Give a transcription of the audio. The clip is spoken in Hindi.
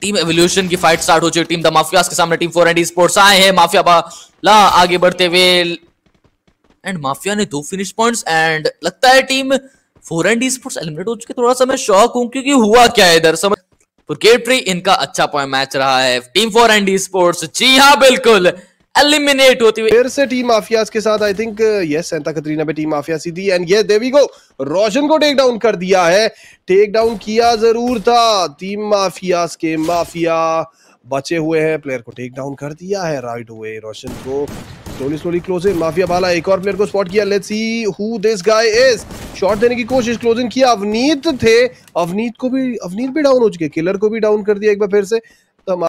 टीम एवोल्यूशन की फाइट स्टार्ट हो चुकी टीम द माफिया के सामने टीम फोर एंड स्पोर्ट्स आए हैं माफिया ला आगे बढ़ते हुए एंड माफिया ने दो फिनिश पॉइंट्स एंड लगता है team four and sports eliminate हो चुके थोड़ा सा मैं शौक हूं क्योंकि हुआ क्या है इधर समझ क्रिकेटरी इनका अच्छा पॉइंट मैच रहा है टीम फोर एंड स्पोर्ट्स जी हाँ बिल्कुल एलिमिनेट होती हुई फिर से टीम माफियाज के साथ I think yes Santa Katrina पे टीम माफिया सी थी एंड यस देवी को रोशन को टेक डाउन कर दिया है टेक डाउन किया जरूर था टीम माफियाज के माफिया बचे हुए हैं प्लेयर को टेक डाउन कर दिया है राइट हुए रोशन को slowly slowly close in mafia बाला एक और प्लेयर को स्पॉट किया let's see who this guy is shot देने की कोशिश क्लोज इन किया अवनीत थे अवनीत को भी अवनीत भी डाउन हो चुके किलर को भी डाउन कर दिया एक बार फिर से